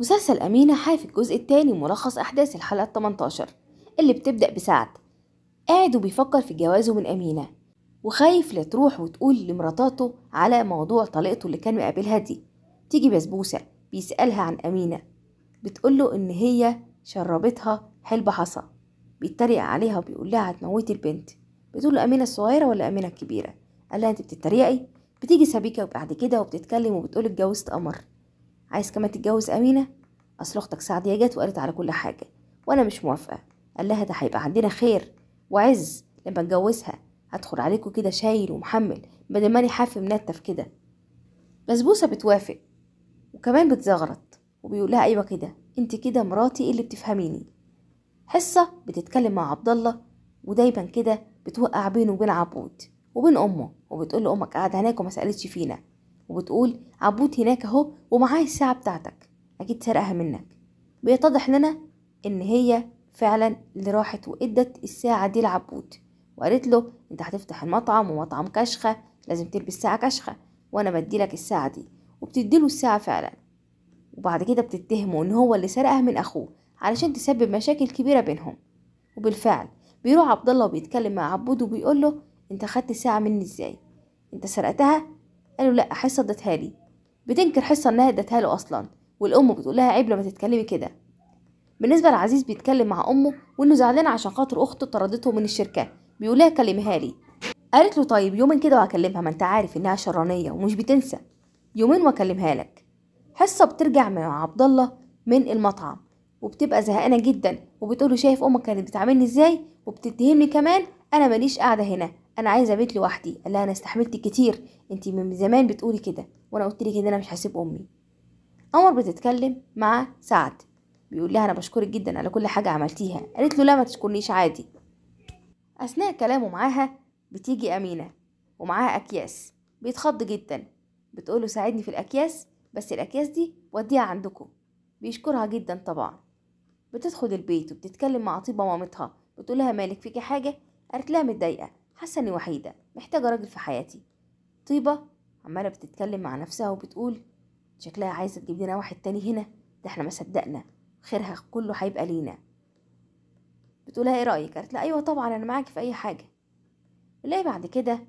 مسلسل أمينة حافي الجزء الثاني ملخص أحداث الحلقة 18 اللي بتبدأ بسعد قاعد وبيفكر في جوازه من أمينة وخايف لا تروح وتقول لمراتاته على موضوع طليقته اللي كان مقابلها دي تيجي بسبوسة بيسألها عن أمينة بتقوله إن هي شربتها حلبة حصى بيتريق عليها وبيقول لها هتموتي البنت بتقول له أمينة الصغيرة ولا أمينة الكبيرة قال لها أنت بتتريقي بتيجي سبيكة وبعد كده وبتتكلم وبتقول اتجوزت قمر عايز كمان تتجوز أمينة أصل أختك سعدية جت وقالت على كل حاجة وأنا مش موافقة قال لها ده هيبقى عندنا خير وعز لما اتجوزها هدخل عليكوا كده شايل ومحمل بدل ماني حاف منتف كده بسبوسة بتوافق وكمان بتزغرط وبيقول لها أيوة كده انت كده مراتي اللي بتفهميني حصة بتتكلم مع عبد الله ودايما كده بتوقع بينه وبين عبود وبين أمه وبتقول لأمك أمك قاعدة هناك وما سألتش فينا وبتقول عبود هناك اهو ومعاه الساعة بتاعتك أكيد سرقها منك بيتضح لنا إن هي فعلا اللي راحت وإدت الساعة دي لعبود وقالت له أنت هتفتح المطعم ومطعم كشخة لازم تلبس ساعة كشخة وأنا بديلك الساعة دي وبتديله الساعة فعلا وبعد كده بتتهمه إن هو اللي سرقها من أخوه علشان تسبب مشاكل كبيرة بينهم وبالفعل بيروح عبد الله وبيتكلم مع عبود وبيقول له انت خدت الساعة مني ازاي انت سرقتها قالوا لا حصه ادتها لي بتنكر حصه انها ادتها له اصلا والام بتقول لها عيب لما تتكلمي كده بالنسبه لعزيز بيتكلم مع امه وانه زعلان عشان خاطر اخته طردته من الشركه بيقولها لها كلمها لي قالت له طيب يومين كده وهكلمها ما انت عارف انها شرانيه ومش بتنسى يومين واكلمها لك حصه بترجع مع عبد الله من المطعم وبتبقى زهقانه جدا وبتقول له شايف امك كانت بتعاملني ازاي وبتتهمني كمان انا ماليش قاعده هنا انا عايزه بيت لوحدي قال لها انا استحملت كتير انت من زمان بتقولي كده وانا قلت لك ان انا مش هسيب امي قمر بتتكلم مع سعد بيقول لها انا بشكرك جدا على كل حاجه عملتيها قالت له لا ما تشكرنيش عادي اثناء كلامه معاها بتيجي امينه ومعاها اكياس بيتخض جدا بتقوله ساعدني في الاكياس بس الاكياس دي وديها عندكم بيشكرها جدا طبعا بتدخل البيت وبتتكلم مع طيبه مامتها بتقولها مالك فيكي حاجه قالت لها متضايقه حاسة إني وحيدة محتاجة راجل في حياتي طيبة عمالة بتتكلم مع نفسها وبتقول شكلها عايزة تجيب لنا واحد تاني هنا ده احنا ما صدقنا خيرها كله هيبقى لينا بتقولها ايه رأيك قالت لها ايوه طبعا انا معاك في اي حاجة بنلاقي بعد كده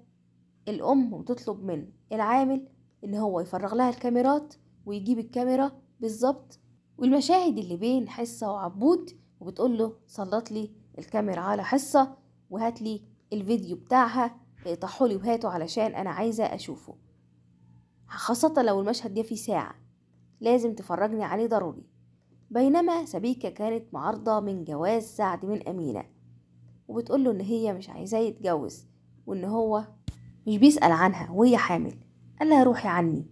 الام بتطلب من العامل ان هو يفرغ لها الكاميرات ويجيب الكاميرا بالظبط والمشاهد اللي بين حصة وعبود وبتقول له سلط لي الكاميرا على حصة وهات لي الفيديو بتاعها آه، طحولي وهاته علشان انا عايزه اشوفه خاصه لو المشهد ده فيه ساعه لازم تفرجني عليه ضروري بينما سبيكة كانت معارضة من جواز سعد من أمينة وبتقوله إن هي مش عايزاه يتجوز وإن هو مش بيسأل عنها وهي حامل قال لها روحي عني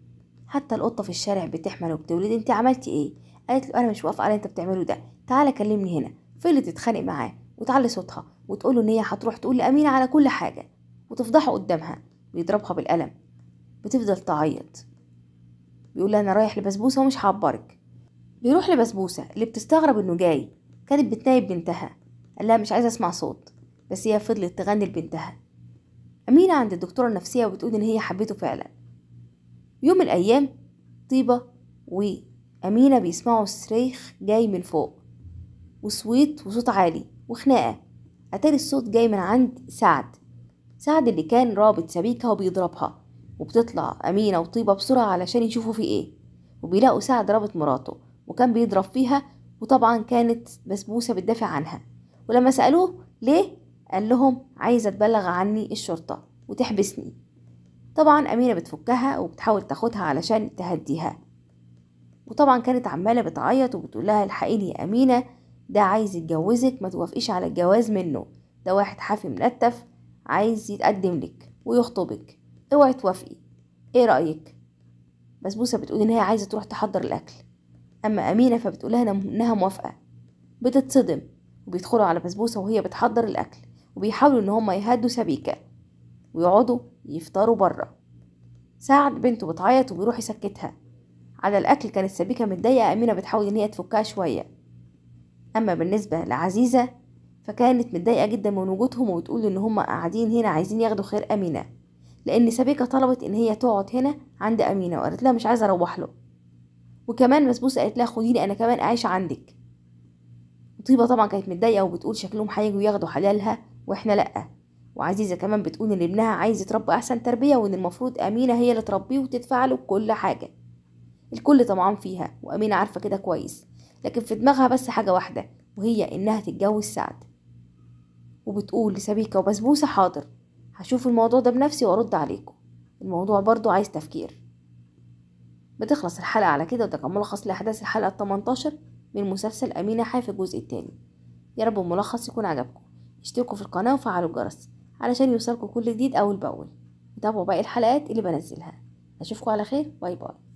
حتى القطة في الشارع بتحمل وبتولد انت عملتي ايه قالت له انا مش واقفة على انت بتعمله ده تعالى كلمني هنا فضلت تتخانق معاه وتعلي صوتها وتقوله ان هي هتروح تقول لامينه على كل حاجه وتفضحه قدامها ويضربها بالقلم بتفضل تعيط بيقول لها انا رايح لبسبوسه ومش هعبرك بيروح لبسبوسه اللي بتستغرب انه جاي كانت بتنايب بنتها قال لها مش عايزه اسمع صوت بس هي فضلت تغني لبنتها امينه عند الدكتوره النفسيه وبتقول ان هي حبيته فعلا يوم من الايام طيبه وامينه بيسمعوا صريخ جاي من فوق وصويت وصوت عالي وخناقه أتاري الصوت جاي من عند سعد سعد اللي كان رابط سبيكة وبيضربها وبتطلع أمينة وطيبة بسرعة علشان يشوفوا في إيه وبيلاقوا سعد رابط مراته وكان بيضرب فيها وطبعا كانت بسبوسة بتدافع عنها ولما سألوه ليه قال لهم عايزة تبلغ عني الشرطة وتحبسني طبعا أمينة بتفكها وبتحاول تاخدها علشان تهديها وطبعا كانت عمالة بتعيط وبتقول لها الحقيني يا أمينة ده عايز يتجوزك ما توافقيش على الجواز منه ده واحد حافي ملتف عايز يتقدم لك ويخطبك اوعي توافقي ايه رأيك بسبوسة بتقول ان هي عايزة تروح تحضر الاكل اما امينة فبتقولها انها موافقة بتتصدم وبيدخلوا على بسبوسة وهي بتحضر الاكل وبيحاولوا ان هما يهدوا سبيكة ويقعدوا يفطروا بره سعد بنته بتعيط وبيروح يسكتها على الاكل كانت سبيكة متضايقة امينة بتحاول ان هي تفكها شوية أما بالنسبة لعزيزة فكانت متضايقة جدا من وجودهم وبتقول إن هما قاعدين هنا عايزين ياخدوا خير أمينة لأن سبيكة طلبت إن هي تقعد هنا عند أمينة وقالت لها مش عايزة أروح له وكمان مسبوسة قالت لها خديني أنا كمان أعيش عندك طيبة طبعا كانت متضايقة وبتقول شكلهم هيجوا ياخدوا حلالها وإحنا لأ وعزيزة كمان بتقول إن ابنها عايز يتربى أحسن تربية وإن المفروض أمينة هي اللي تربيه وتدفع له كل حاجة الكل طمعان فيها وأمينة عارفة كده كويس لكن في دماغها بس حاجة واحدة وهي إنها تتجوز سعد وبتقول لسبيكة وبسبوسة حاضر هشوف الموضوع ده بنفسي وأرد عليكم الموضوع برضو عايز تفكير بتخلص الحلقة على كده وده كان ملخص لأحداث الحلقة التمنتاشر من مسلسل أمينة حي في الجزء التاني يا رب الملخص يكون عجبكم اشتركوا في القناة وفعلوا الجرس علشان يوصلكم كل جديد أول بأول وتابعوا باقي الحلقات اللي بنزلها أشوفكم على خير باي باي